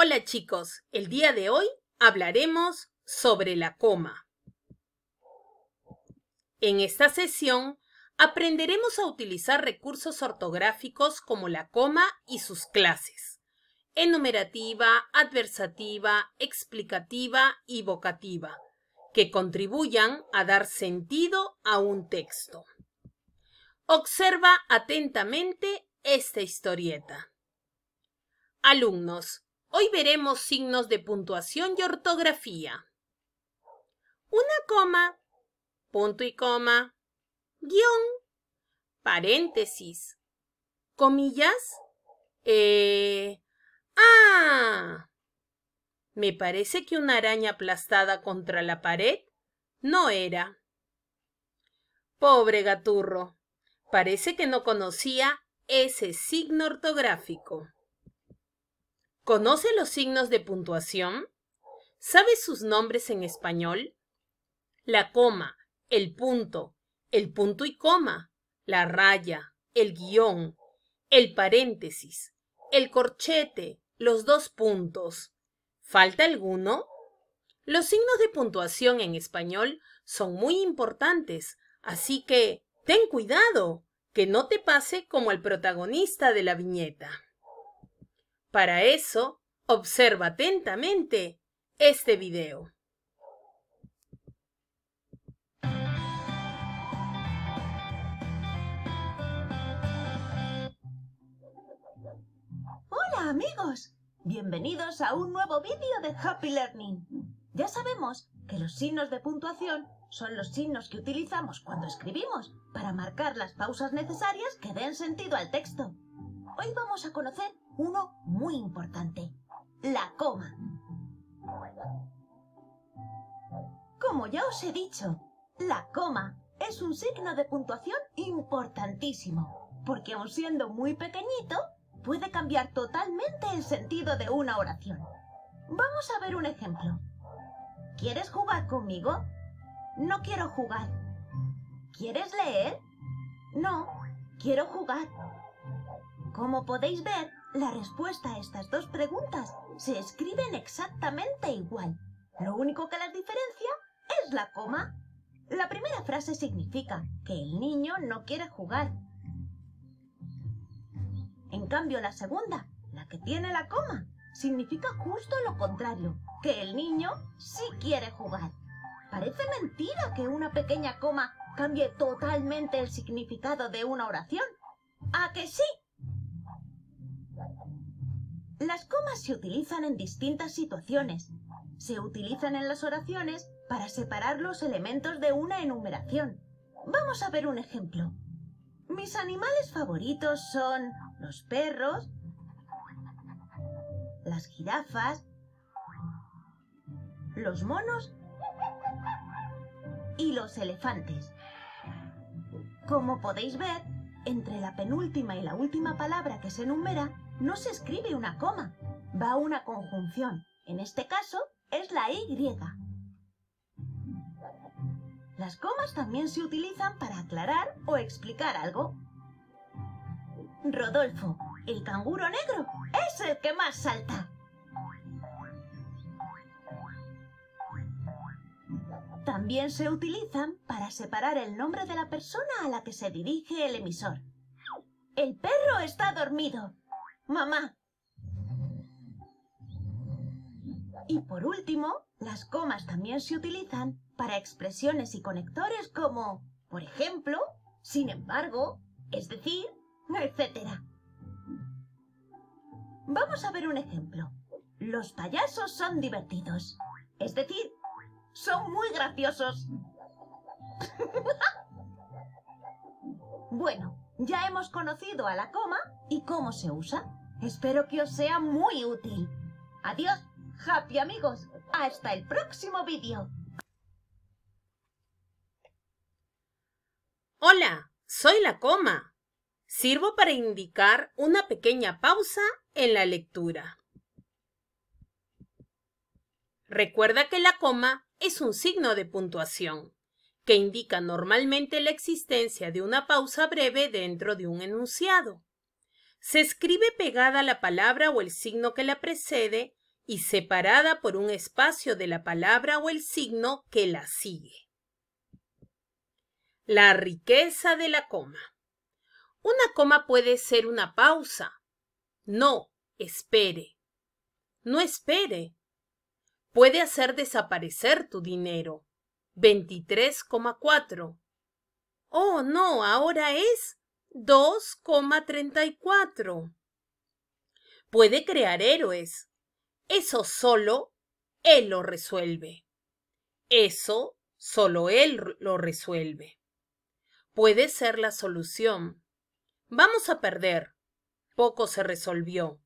Hola chicos, el día de hoy hablaremos sobre la coma. En esta sesión aprenderemos a utilizar recursos ortográficos como la coma y sus clases, enumerativa, adversativa, explicativa y vocativa, que contribuyan a dar sentido a un texto. Observa atentamente esta historieta. Alumnos, Hoy veremos signos de puntuación y ortografía. Una coma, punto y coma, guión, paréntesis, comillas, eh, ah. Me parece que una araña aplastada contra la pared no era. Pobre gaturro, parece que no conocía ese signo ortográfico. ¿Conoce los signos de puntuación? ¿Sabe sus nombres en español? La coma, el punto, el punto y coma, la raya, el guión, el paréntesis, el corchete, los dos puntos. ¿Falta alguno? Los signos de puntuación en español son muy importantes, así que ten cuidado, que no te pase como el protagonista de la viñeta. Para eso, observa atentamente este video. Hola amigos, bienvenidos a un nuevo vídeo de Happy Learning. Ya sabemos que los signos de puntuación son los signos que utilizamos cuando escribimos para marcar las pausas necesarias que den sentido al texto. Hoy vamos a conocer uno muy importante, la coma. Como ya os he dicho, la coma es un signo de puntuación importantísimo, porque aun siendo muy pequeñito, puede cambiar totalmente el sentido de una oración. Vamos a ver un ejemplo. ¿Quieres jugar conmigo? No quiero jugar. ¿Quieres leer? No, quiero jugar. Como podéis ver, la respuesta a estas dos preguntas se escriben exactamente igual. Lo único que las diferencia es la coma. La primera frase significa que el niño no quiere jugar. En cambio, la segunda, la que tiene la coma, significa justo lo contrario, que el niño sí quiere jugar. Parece mentira que una pequeña coma cambie totalmente el significado de una oración. ¿A que sí? Las comas se utilizan en distintas situaciones. Se utilizan en las oraciones para separar los elementos de una enumeración. Vamos a ver un ejemplo. Mis animales favoritos son los perros, las jirafas, los monos y los elefantes. Como podéis ver, entre la penúltima y la última palabra que se enumera, no se escribe una coma, va una conjunción. En este caso es la Y. Las comas también se utilizan para aclarar o explicar algo. Rodolfo, el canguro negro, es el que más salta. También se utilizan para separar el nombre de la persona a la que se dirige el emisor. El perro está dormido mamá. Y por último, las comas también se utilizan para expresiones y conectores como, por ejemplo, sin embargo, es decir, etc. Vamos a ver un ejemplo. Los payasos son divertidos. Es decir, son muy graciosos. bueno, ya hemos conocido a la coma y cómo se usa. Espero que os sea muy útil. Adiós, happy amigos. Hasta el próximo vídeo. Hola, soy la coma. Sirvo para indicar una pequeña pausa en la lectura. Recuerda que la coma es un signo de puntuación que indica normalmente la existencia de una pausa breve dentro de un enunciado. Se escribe pegada la palabra o el signo que la precede y separada por un espacio de la palabra o el signo que la sigue. La riqueza de la coma. Una coma puede ser una pausa. No, espere. No espere. Puede hacer desaparecer tu dinero. 23,4. Oh, no, ahora es 2,34. Puede crear héroes. Eso solo él lo resuelve. Eso solo él lo resuelve. Puede ser la solución. Vamos a perder. Poco se resolvió.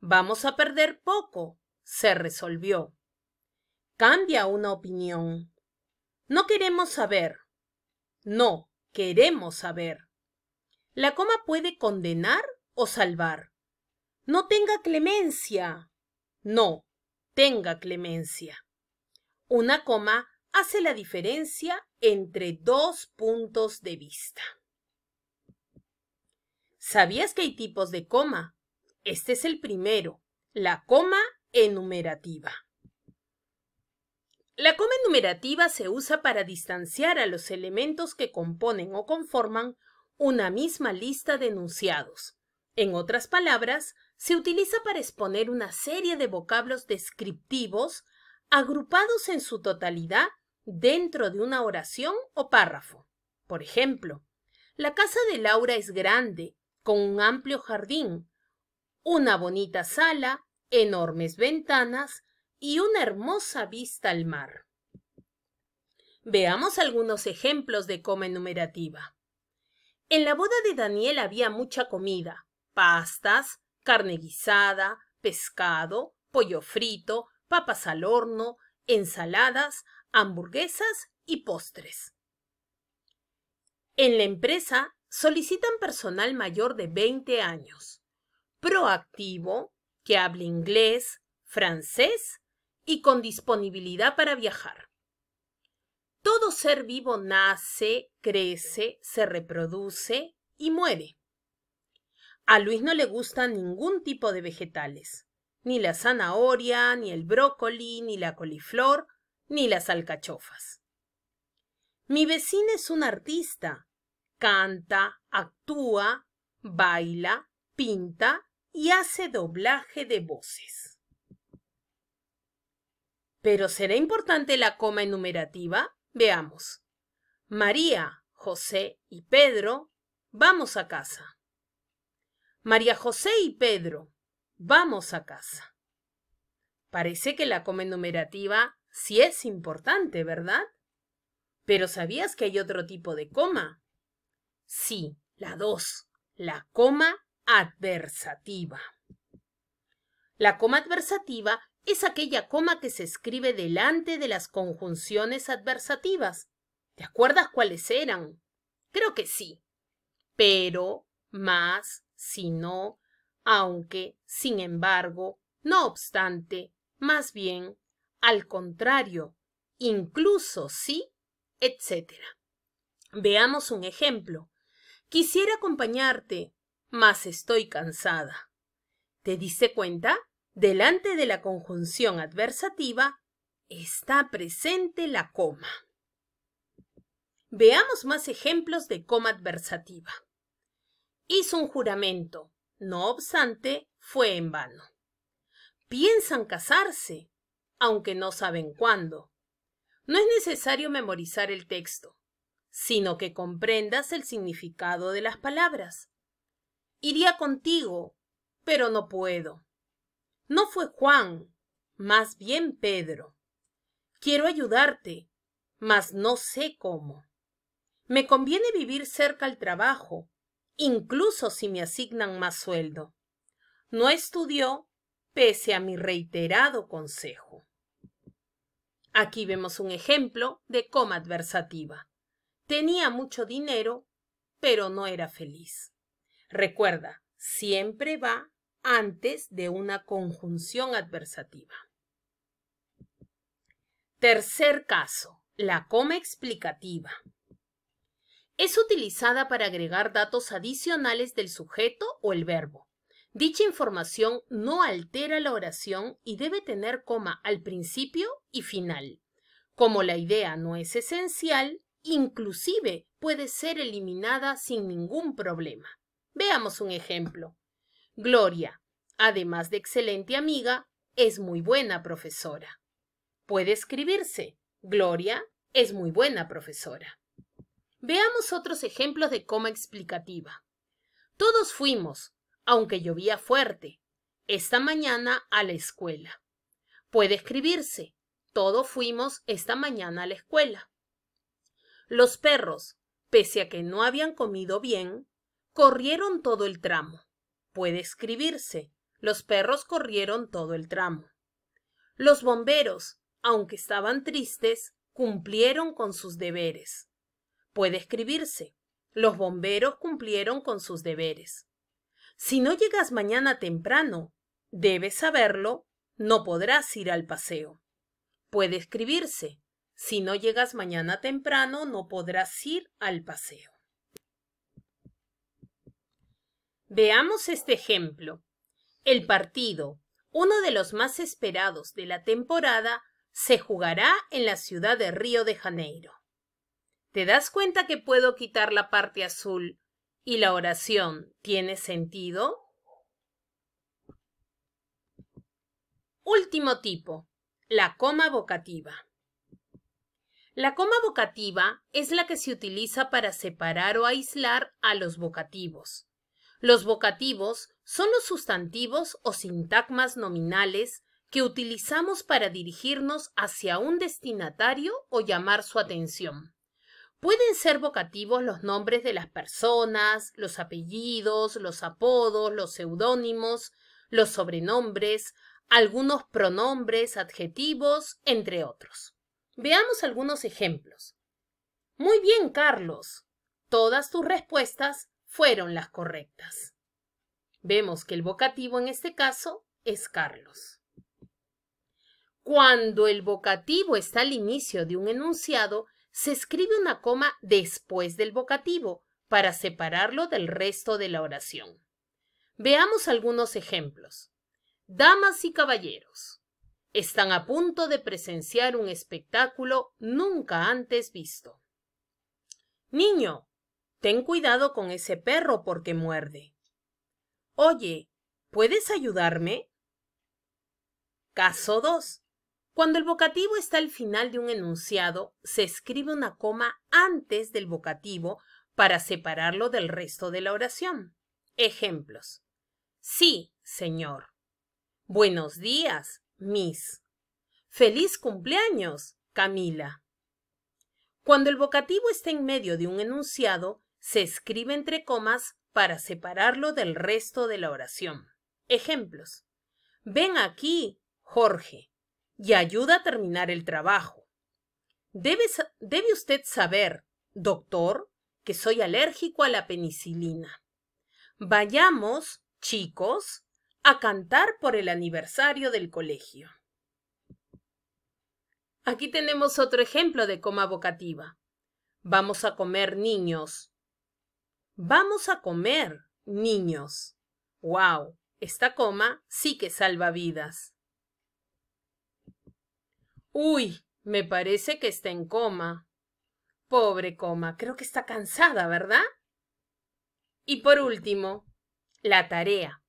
Vamos a perder poco. Se resolvió. Cambia una opinión. No queremos saber. No, queremos saber. La coma puede condenar o salvar. No tenga clemencia. No, tenga clemencia. Una coma hace la diferencia entre dos puntos de vista. ¿Sabías que hay tipos de coma? Este es el primero, la coma enumerativa. La coma enumerativa se usa para distanciar a los elementos que componen o conforman una misma lista de enunciados. En otras palabras, se utiliza para exponer una serie de vocablos descriptivos agrupados en su totalidad dentro de una oración o párrafo. Por ejemplo, la casa de Laura es grande, con un amplio jardín, una bonita sala, enormes ventanas y una hermosa vista al mar. Veamos algunos ejemplos de coma enumerativa. En la boda de Daniel había mucha comida, pastas, carne guisada, pescado, pollo frito, papas al horno, ensaladas, hamburguesas y postres. En la empresa solicitan personal mayor de 20 años, proactivo, que hable inglés, francés y con disponibilidad para viajar. Todo ser vivo nace, crece, se reproduce y muere. A Luis no le gusta ningún tipo de vegetales, ni la zanahoria, ni el brócoli, ni la coliflor, ni las alcachofas. Mi vecina es un artista. Canta, actúa, baila, pinta y hace doblaje de voces. ¿Pero será importante la coma enumerativa? Veamos. María, José y Pedro, vamos a casa. María José y Pedro, vamos a casa. Parece que la coma enumerativa sí es importante, ¿verdad? Pero ¿sabías que hay otro tipo de coma? Sí, la dos la coma adversativa. La coma adversativa es aquella coma que se escribe delante de las conjunciones adversativas. ¿Te acuerdas cuáles eran? Creo que sí. Pero, más, si no, aunque, sin embargo, no obstante, más bien, al contrario, incluso sí, etc. Veamos un ejemplo. Quisiera acompañarte, mas estoy cansada. ¿Te diste cuenta? Delante de la conjunción adversativa está presente la coma. Veamos más ejemplos de coma adversativa. Hizo un juramento, no obstante, fue en vano. Piensan casarse, aunque no saben cuándo. No es necesario memorizar el texto, sino que comprendas el significado de las palabras. Iría contigo, pero no puedo. No fue Juan, más bien Pedro. Quiero ayudarte, mas no sé cómo. Me conviene vivir cerca al trabajo, incluso si me asignan más sueldo. No estudió pese a mi reiterado consejo. Aquí vemos un ejemplo de coma adversativa. Tenía mucho dinero, pero no era feliz. Recuerda, siempre va antes de una conjunción adversativa. Tercer caso, la coma explicativa. Es utilizada para agregar datos adicionales del sujeto o el verbo. Dicha información no altera la oración y debe tener coma al principio y final. Como la idea no es esencial, inclusive puede ser eliminada sin ningún problema. Veamos un ejemplo. Gloria, además de excelente amiga, es muy buena profesora. Puede escribirse. Gloria es muy buena profesora. Veamos otros ejemplos de coma explicativa. Todos fuimos, aunque llovía fuerte, esta mañana a la escuela. Puede escribirse. Todos fuimos esta mañana a la escuela. Los perros, pese a que no habían comido bien, corrieron todo el tramo puede escribirse. Los perros corrieron todo el tramo. Los bomberos, aunque estaban tristes, cumplieron con sus deberes. Puede escribirse. Los bomberos cumplieron con sus deberes. Si no llegas mañana temprano, debes saberlo, no podrás ir al paseo. Puede escribirse. Si no llegas mañana temprano, no podrás ir al paseo. Veamos este ejemplo. El partido, uno de los más esperados de la temporada, se jugará en la ciudad de Río de Janeiro. ¿Te das cuenta que puedo quitar la parte azul y la oración tiene sentido? Último tipo, la coma vocativa. La coma vocativa es la que se utiliza para separar o aislar a los vocativos. Los vocativos son los sustantivos o sintagmas nominales que utilizamos para dirigirnos hacia un destinatario o llamar su atención. Pueden ser vocativos los nombres de las personas, los apellidos, los apodos, los seudónimos, los sobrenombres, algunos pronombres, adjetivos, entre otros. Veamos algunos ejemplos. Muy bien, Carlos. Todas tus respuestas fueron las correctas. Vemos que el vocativo en este caso es Carlos. Cuando el vocativo está al inicio de un enunciado, se escribe una coma después del vocativo para separarlo del resto de la oración. Veamos algunos ejemplos. Damas y caballeros, están a punto de presenciar un espectáculo nunca antes visto. Niño, Ten cuidado con ese perro porque muerde. Oye, ¿puedes ayudarme? Caso 2. Cuando el vocativo está al final de un enunciado, se escribe una coma antes del vocativo para separarlo del resto de la oración. Ejemplos. Sí, señor. Buenos días, Miss. Feliz cumpleaños, Camila. Cuando el vocativo está en medio de un enunciado, se escribe entre comas para separarlo del resto de la oración. Ejemplos. Ven aquí, Jorge, y ayuda a terminar el trabajo. Debe, usted saber, doctor, que soy alérgico a la penicilina. Vayamos, chicos, a cantar por el aniversario del colegio. Aquí tenemos otro ejemplo de coma vocativa. Vamos a comer, niños. Vamos a comer, niños. ¡Wow! Esta coma sí que salva vidas. Uy, me parece que está en coma. Pobre coma, creo que está cansada, ¿verdad? Y por último, la tarea.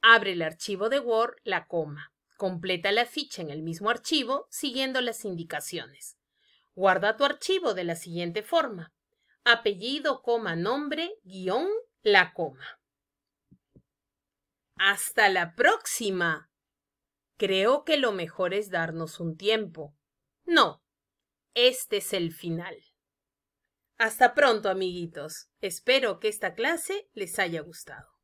Abre el archivo de Word, la coma. Completa la ficha en el mismo archivo siguiendo las indicaciones. Guarda tu archivo de la siguiente forma apellido, coma, nombre, guión, la coma. Hasta la próxima. Creo que lo mejor es darnos un tiempo. No, este es el final. Hasta pronto, amiguitos. Espero que esta clase les haya gustado.